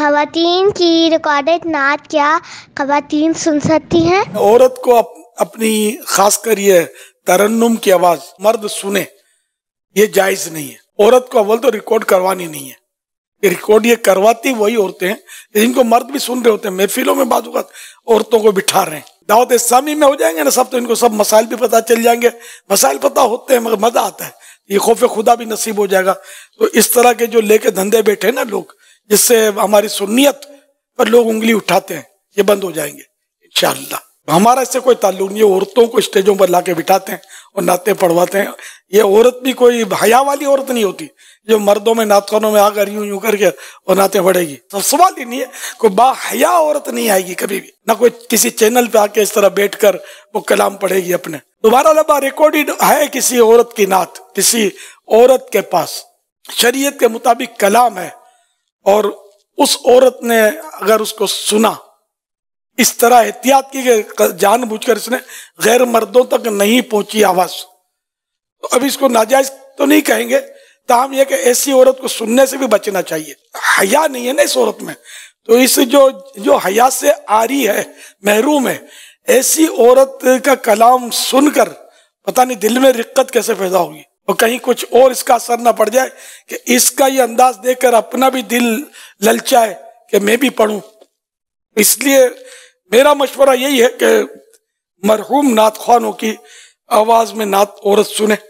खातन की रिकॉर्डेड नात क्या खातन सुन सकती हैं? औरत को अप, अपनी खास कर ये तरन्नुम की आवाज मर्द सुने ये जायज नहीं है औरत को अव्वल तो रिकॉर्ड करवानी नहीं है रिकॉर्ड ये करवाती वही औरतें हैं जिनको मर्द भी सुन रहे होते हैं महफिलों में का औरतों को बिठा रहे हैं दावत इस्लामी में हो जाएंगे ना सब तो इनको सब मसाइल भी पता चल जाएंगे मसाइल पता होते हैं मगर मजा आता है ये खौफ खुदा भी नसीब हो जाएगा तो इस तरह के जो लेके धंधे बैठे ना लोग जिससे हमारी सुन्नियत पर लोग उंगली उठाते हैं ये बंद हो जाएंगे इनशाला हमारा इससे कोई ताल्लुक नहीं है औरतों को स्टेजों पर लाके बिठाते हैं और नाते पढ़वाते हैं ये औरत भी कोई हया वाली औरत नहीं होती जो मर्दों में नातखानों में आकर यूं यूं करके और नाते पढ़ेगी तो सवाल ही नहीं है कोई बाहया औरत नहीं आएगी कभी भी ना कोई किसी चैनल पे आके इस तरह बैठ कर वो कलाम पढ़ेगी अपने दोबारा लबा रिकॉर्डेड है किसी औरत की नात किसी औरत के पास शरीय के मुताबिक कलाम है और उस औरत ने अगर उसको सुना इस तरह एहतियात की गई जानबूझकर इसने गैर मर्दों तक नहीं पहुंची आवाज तो अभी इसको नाजायज तो नहीं कहेंगे ताहम यह कि ऐसी औरत को सुनने से भी बचना चाहिए हया नहीं है ना इस औरत में तो इस जो जो हया से आ रही है महरूम है ऐसी औरत का कलाम सुनकर पता नहीं दिल में रिक्कत कैसे पैदा होगी और कहीं कुछ और इसका असर ना पड़ जाए कि इसका ये अंदाज देकर अपना भी दिल ललचाए कि मैं भी पढ़ू इसलिए मेरा मशवरा यही है कि मरहूम नात खानों की आवाज में नात औरत सुने